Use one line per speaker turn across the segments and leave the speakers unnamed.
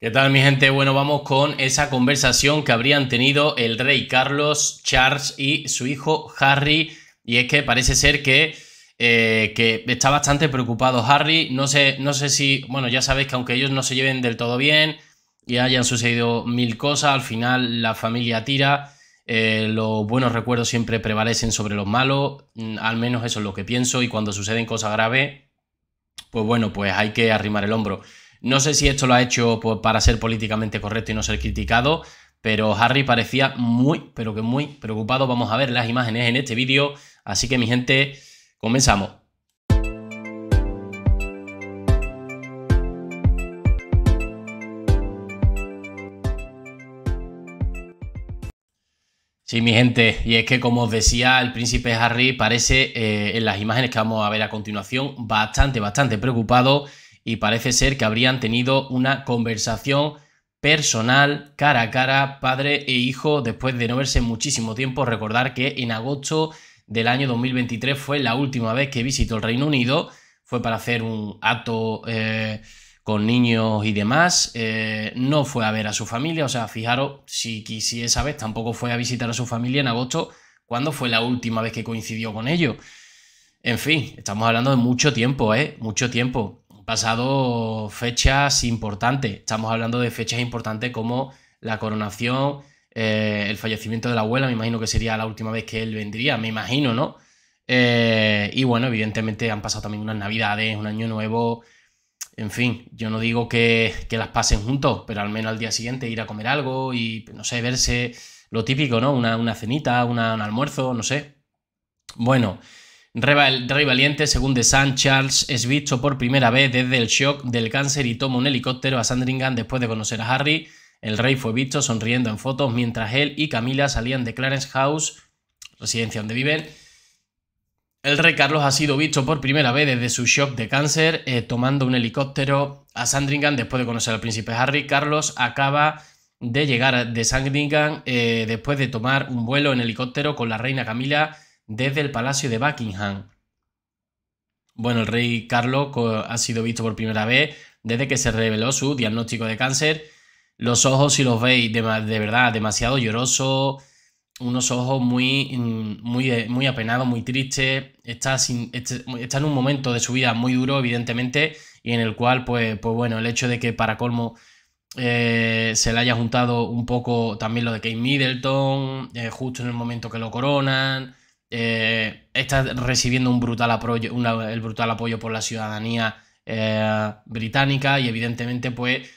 ¿Qué tal mi gente? Bueno, vamos con esa conversación que habrían tenido el rey Carlos, Charles y su hijo Harry. Y es que parece ser que, eh, que está bastante preocupado Harry. No sé, no sé si, bueno, ya sabéis que aunque ellos no se lleven del todo bien y hayan sucedido mil cosas, al final la familia tira. Eh, los buenos recuerdos siempre prevalecen sobre los malos, mm, al menos eso es lo que pienso y cuando suceden cosas graves, pues bueno, pues hay que arrimar el hombro. No sé si esto lo ha hecho para ser políticamente correcto y no ser criticado, pero Harry parecía muy, pero que muy preocupado. Vamos a ver las imágenes en este vídeo, así que mi gente, comenzamos. Sí, mi gente, y es que como os decía, el príncipe Harry parece eh, en las imágenes que vamos a ver a continuación bastante, bastante preocupado y parece ser que habrían tenido una conversación personal, cara a cara, padre e hijo, después de no verse muchísimo tiempo. Recordar que en agosto del año 2023 fue la última vez que visitó el Reino Unido, fue para hacer un acto eh, con niños y demás, eh, no fue a ver a su familia, o sea, fijaros, si quisiera vez tampoco fue a visitar a su familia en agosto, ¿cuándo fue la última vez que coincidió con ellos. En fin, estamos hablando de mucho tiempo, ¿eh? Mucho tiempo pasado fechas importantes. Estamos hablando de fechas importantes como la coronación, eh, el fallecimiento de la abuela, me imagino que sería la última vez que él vendría, me imagino, ¿no? Eh, y bueno, evidentemente han pasado también unas navidades, un año nuevo, en fin, yo no digo que, las pasen juntos, pero al menos al día siguiente ir a comer algo y, no sé, verse lo típico, ¿no? Una, cenita, un almuerzo, no sé. Bueno, Rey Valiente, según The Sun, Charles es visto por primera vez desde el shock del cáncer y toma un helicóptero a Sandringham después de conocer a Harry. El rey fue visto sonriendo en fotos mientras él y Camila salían de Clarence House, residencia donde viven. El rey Carlos ha sido visto por primera vez desde su shock de cáncer, eh, tomando un helicóptero a Sandringham después de conocer al príncipe Harry. Carlos acaba de llegar de Sandringham eh, después de tomar un vuelo en helicóptero con la reina Camila desde el Palacio de Buckingham. Bueno, el rey Carlos ha sido visto por primera vez desde que se reveló su diagnóstico de cáncer. Los ojos, si los veis, de, verdad, demasiado lloroso unos ojos muy, mm, muy, eh, muy apenados, muy tristes. Este, está, en un momento de su vida muy duro, evidentemente, y en el cual, pues, pues bueno, el hecho de que para colmo eh, se le haya juntado un poco también lo de Kate Middleton, eh, justo en el momento que lo coronan, eh, está recibiendo un brutal apoyo, el brutal apoyo por la ciudadanía eh, británica y evidentemente pues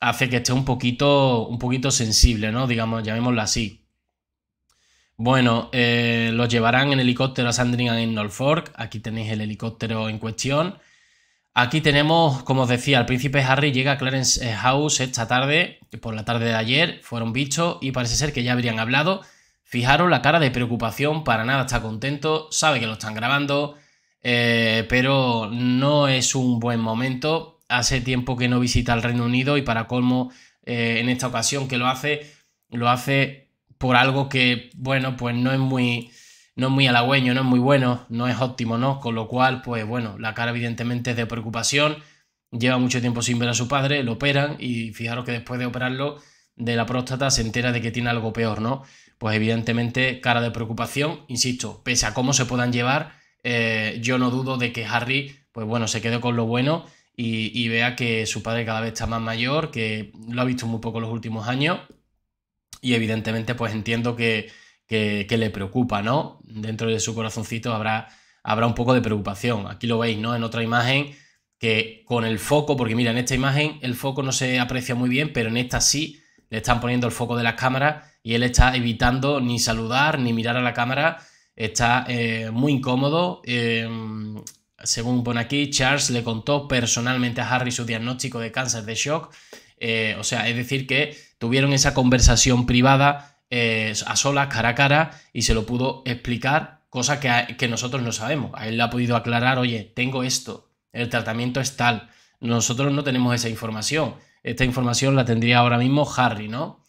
hace que esté un poquito, un poquito sensible, ¿no? Digamos, llamémoslo así. Bueno, eh, los llevarán en helicóptero a Sandringham en Norfolk. Aquí tenéis el helicóptero en cuestión. Aquí tenemos, como os decía, el príncipe Harry llega a Clarence House esta tarde, por la tarde de ayer, fueron vistos y parece ser que ya habrían hablado. Fijaros la cara de preocupación, para nada está contento, sabe que lo están grabando, eh, pero no es un buen momento. Hace tiempo que no visita el Reino Unido y para colmo, eh, en esta ocasión que lo hace, lo hace por algo que, bueno, pues no es muy no es muy halagüeño, no es muy bueno, no es óptimo, ¿no? Con lo cual, pues bueno, la cara evidentemente es de preocupación, lleva mucho tiempo sin ver a su padre, lo operan y fijaros que después de operarlo de la próstata se entera de que tiene algo peor, ¿no? Pues evidentemente cara de preocupación, insisto, pese a cómo se puedan llevar, eh, yo no dudo de que Harry, pues bueno, se quede con lo bueno y, vea que su padre cada vez está más mayor, que lo ha visto muy poco los últimos años y evidentemente pues entiendo que, que, que le preocupa, ¿no? Dentro de su corazoncito habrá, habrá un poco de preocupación. Aquí lo veis, ¿no? En otra imagen que con el foco, porque mira, en esta imagen el foco no se aprecia muy bien, pero en esta sí le están poniendo el foco de las cámaras y él está evitando ni saludar ni mirar a la cámara. Está eh, muy incómodo. Em, según pone aquí, Charles le contó personalmente a Harry su diagnóstico de cáncer de shock. Eh, o sea, es decir, que tuvieron esa conversación privada eh, a solas, cara a cara, y se lo pudo explicar, cosa que, que nosotros no sabemos. A él le ha podido aclarar, oye, tengo esto, el tratamiento es tal. Nosotros no tenemos esa información. Esta información la tendría ahora mismo Harry, ¿no?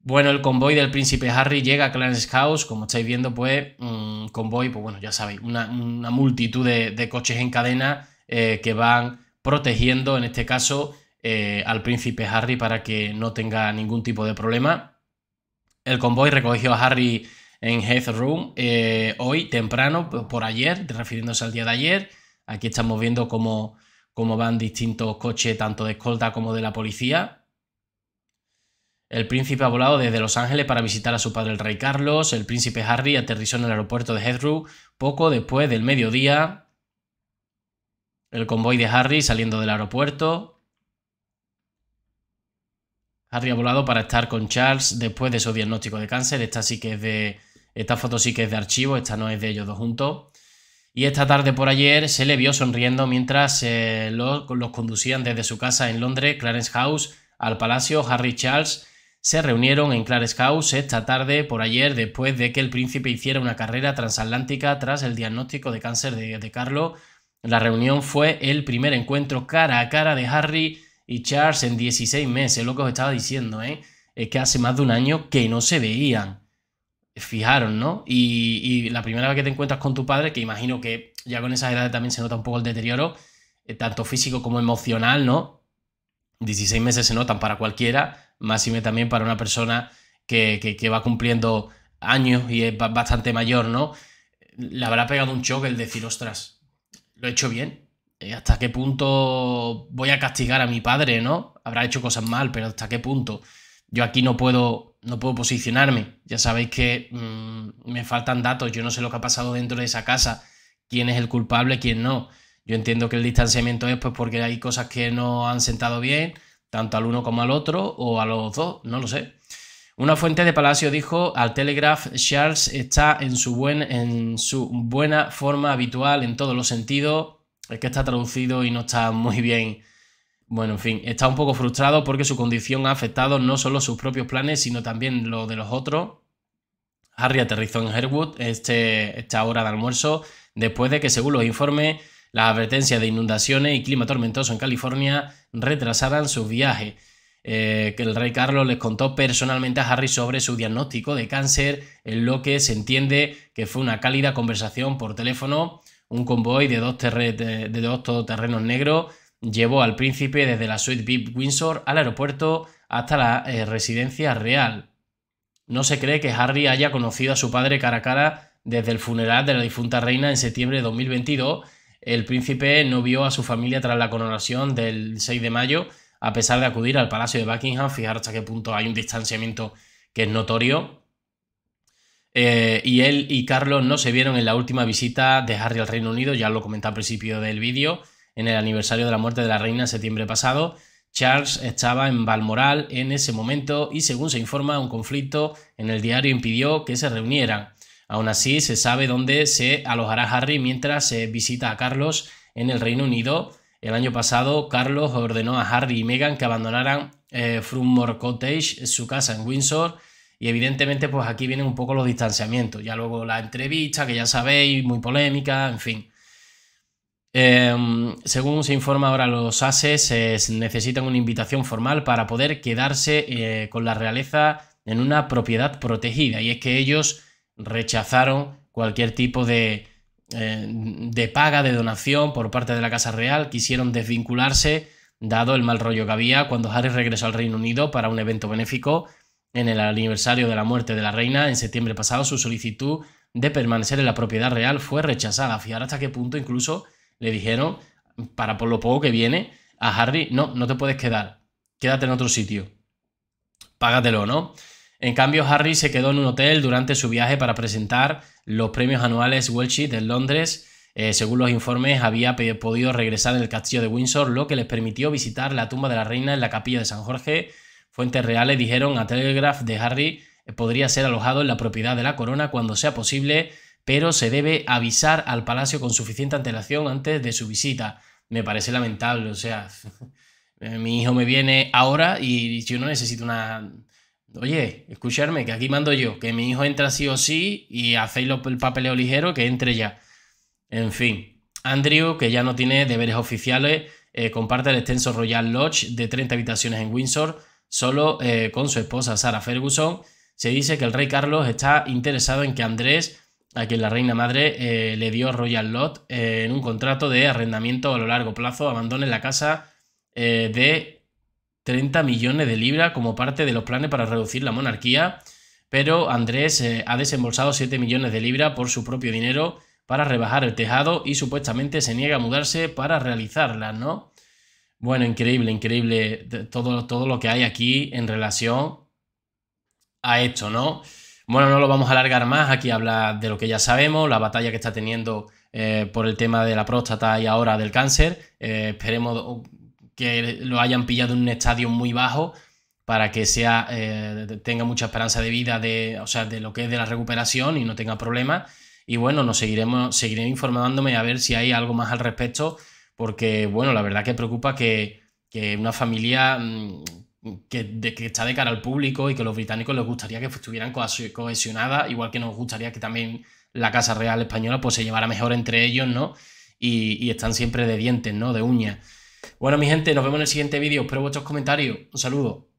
Bueno, el convoy del príncipe Harry llega a Clarence House, como estáis viendo, pues un mm, convoy, pues bueno, ya sabéis, una, multitud de, coches en cadena eh, que van protegiendo, en este caso, eh, al príncipe Harry para que no tenga ningún tipo de problema. El convoy recogió a Harry en Heath Room eh, hoy temprano, por ayer, refiriéndose al día de ayer. Aquí estamos viendo cómo cómo van distintos coches, tanto de escolta como de la policía. El príncipe ha volado desde Los Ángeles para visitar a su padre el rey Carlos. El príncipe Harry aterrizó en el aeropuerto de Heathrow poco después del mediodía. El convoy de Harry saliendo del aeropuerto. Harry ha volado para estar con Charles después de su diagnóstico de cáncer. Esta sí que es de. Esta foto sí que es de archivo, esta no es de ellos dos juntos y esta tarde por ayer se le vio sonriendo mientras eh, los, conducían desde su casa en Londres, Clarence House, al Palacio Harry y Charles. Se reunieron en Clarence House esta tarde por ayer después de que el príncipe hiciera una carrera transatlántica tras el diagnóstico de cáncer de, Carlos. La reunión fue el primer encuentro cara a cara de Harry y Charles en 16 meses, lo que os estaba diciendo, ¿eh? es que hace más de un año que no se veían fijaron, ¿no? Y, la primera vez que te encuentras con tu padre, que imagino que ya con esa edad también se nota un poco el deterioro, eh, tanto físico como emocional, ¿no? 16 meses se notan para cualquiera, más y también para una persona que, va cumpliendo años y es bastante mayor, ¿no? Le habrá pegado un choque el decir, ostras, lo he hecho bien. Eh, ¿Hasta qué punto voy a castigar a mi padre, no? Habrá hecho cosas mal, pero ¿hasta qué punto? Yo aquí no puedo no puedo posicionarme. Ya sabéis que mm, me faltan datos, yo no sé lo que ha pasado dentro de esa casa, quién es el culpable, quién no. Yo entiendo que el distanciamiento es pues porque hay cosas que no han sentado bien, tanto al uno como al otro, o a los dos, no lo sé. Una fuente de Palacio dijo al Telegraph, Charles está en su, buen, en su buena forma habitual en todos los sentidos. Es que está traducido y no está muy bien bueno, en fin, está un poco frustrado porque su condición ha afectado no solo sus propios planes, sino también los de los otros. Harry aterrizó en Herwood este, esta hora de almuerzo, después de que, según los informes, las advertencias de inundaciones y clima tormentoso en California retrasaran su viaje. Eh, que el rey Carlos les contó personalmente a Harry sobre su diagnóstico de cáncer, en lo que se entiende que fue una cálida conversación por teléfono, un convoy de dos, de, de dos todoterrenos negros Llevó al príncipe desde la suite VIP Windsor al aeropuerto hasta la eh, residencia real. No se cree que Harry haya conocido a su padre cara a cara desde el funeral de la difunta reina en septiembre de 2022. El príncipe no vio a su familia tras la coronación del 6 de mayo, a pesar de acudir al Palacio de Buckingham. Fijaros hasta qué punto hay un distanciamiento que es notorio. Eh, y él y Carlos no se vieron en la última visita de Harry al Reino Unido, ya lo comenté al principio del vídeo en el aniversario de la muerte de la reina en septiembre pasado. Charles estaba en Balmoral en ese momento y según se informa, un conflicto en el diario impidió que se reunieran. Aún así, se sabe dónde se alojará Harry mientras se visita a Carlos en el Reino Unido. El año pasado, Carlos ordenó a Harry y Meghan que abandonaran eh, Cottage, su casa en Windsor, y evidentemente, pues aquí vienen un poco los distanciamientos. Ya luego la entrevista, que ya sabéis, muy polémica, en fin. Em, según se informa ahora los ases, necesitan una invitación formal para poder quedarse eh, con la realeza en una propiedad protegida. Y es que ellos rechazaron cualquier tipo de, eh, de paga, de donación por parte de la Casa Real. Quisieron desvincularse, dado el mal rollo que había cuando Harry regresó al Reino Unido para un evento benéfico en el aniversario de la muerte de la reina en septiembre pasado. Su solicitud de permanecer en la propiedad real fue rechazada. Fijar hasta qué punto incluso le dijeron, para por lo poco que viene, a Harry, no, no te puedes quedar, quédate en otro sitio, págatelo, ¿no? En cambio, Harry se quedó en un hotel durante su viaje para presentar los premios anuales welshie de Londres. Eh, según los informes, había podido regresar en el castillo de Windsor, lo que les permitió visitar la tumba de la reina en la capilla de San Jorge. Fuentes reales dijeron a Telegraph de Harry eh, podría ser alojado en la propiedad de la corona cuando sea posible pero se debe avisar al palacio con suficiente antelación antes de su visita. Me parece lamentable, o sea, mi hijo me viene ahora y si no necesito una... Oye, escucharme, que aquí mando yo, que mi hijo entra sí o sí y hacéis el papeleo ligero, que entre ya. En fin, Andrew, que ya no tiene deberes oficiales, eh, comparte el extenso Royal Lodge de 30 habitaciones en Windsor, solo eh, con su esposa Sara Ferguson. Se dice que el rey Carlos está interesado en que Andrés a quien la reina madre eh, le dio Royal Lot eh, en un contrato de arrendamiento a lo largo plazo, abandone la casa eh, de 30 millones de libras como parte de los planes para reducir la monarquía, pero Andrés ha desembolsado 7 millones de libras por su propio dinero para rebajar el tejado y supuestamente se niega a mudarse para realizarla, ¿no? Bueno, increíble, increíble todo, todo lo que hay aquí en relación a esto, ¿no? Bueno, no lo vamos a alargar más, aquí habla de lo que ya sabemos, la batalla que está teniendo eh, por el tema de la próstata y ahora del cáncer. Eh, esperemos que lo hayan pillado en un estadio muy bajo para que sea, eh, tenga mucha esperanza de vida de, o sea, de lo que es de la recuperación y no tenga problemas. Y bueno, nos seguiremos, seguiré informándome a ver si hay algo más al respecto, porque bueno, la verdad que preocupa que, que una familia mm, que, de, que está de cara al público y que los británicos les gustaría que estuvieran cohesionadas, igual que nos gustaría que también la Casa Real Española pues se llevara mejor entre ellos, ¿no? Y, y están siempre de dientes, ¿no? De uñas. Bueno, mi gente, nos vemos en el siguiente vídeo. Espero vuestros comentarios. Un saludo.